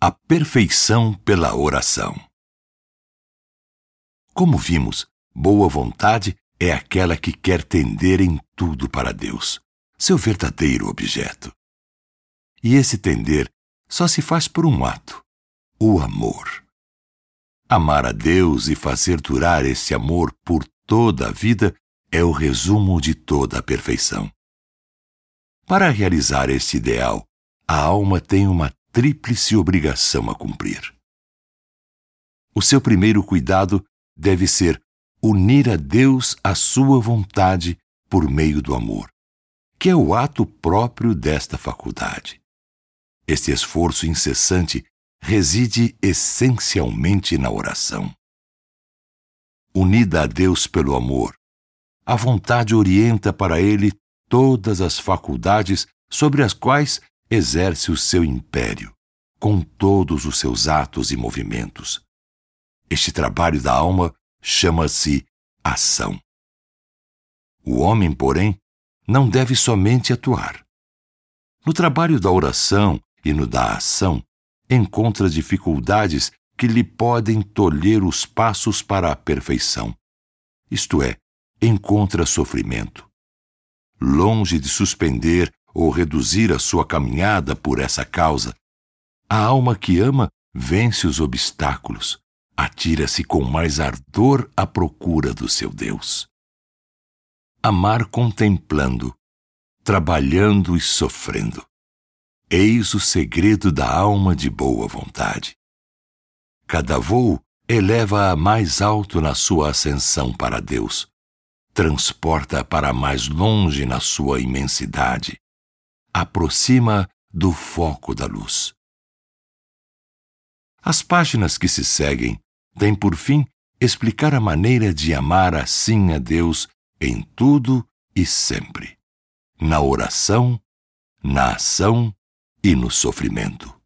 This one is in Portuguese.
A perfeição pela oração. Como vimos, boa vontade é aquela que quer tender em tudo para Deus, seu verdadeiro objeto. E esse tender só se faz por um ato: o amor. Amar a Deus e fazer durar esse amor por toda a vida é o resumo de toda a perfeição. Para realizar esse ideal, a alma tem uma tríplice obrigação a cumprir. O seu primeiro cuidado deve ser unir a Deus à sua vontade por meio do amor, que é o ato próprio desta faculdade. Este esforço incessante reside essencialmente na oração. Unida a Deus pelo amor, a vontade orienta para ele todas as faculdades sobre as quais exerce o seu império, com todos os seus atos e movimentos. Este trabalho da alma chama-se ação. O homem, porém, não deve somente atuar. No trabalho da oração e no da ação, encontra dificuldades que lhe podem tolher os passos para a perfeição, isto é, encontra sofrimento. Longe de suspender ou reduzir a sua caminhada por essa causa. A alma que ama vence os obstáculos, atira-se com mais ardor à procura do seu Deus. Amar contemplando, trabalhando e sofrendo. Eis o segredo da alma de boa vontade. Cada voo eleva-a mais alto na sua ascensão para Deus, transporta-a para mais longe na sua imensidade, aproxima do foco da luz. As páginas que se seguem têm por fim explicar a maneira de amar assim a Deus em tudo e sempre, na oração, na ação e no sofrimento.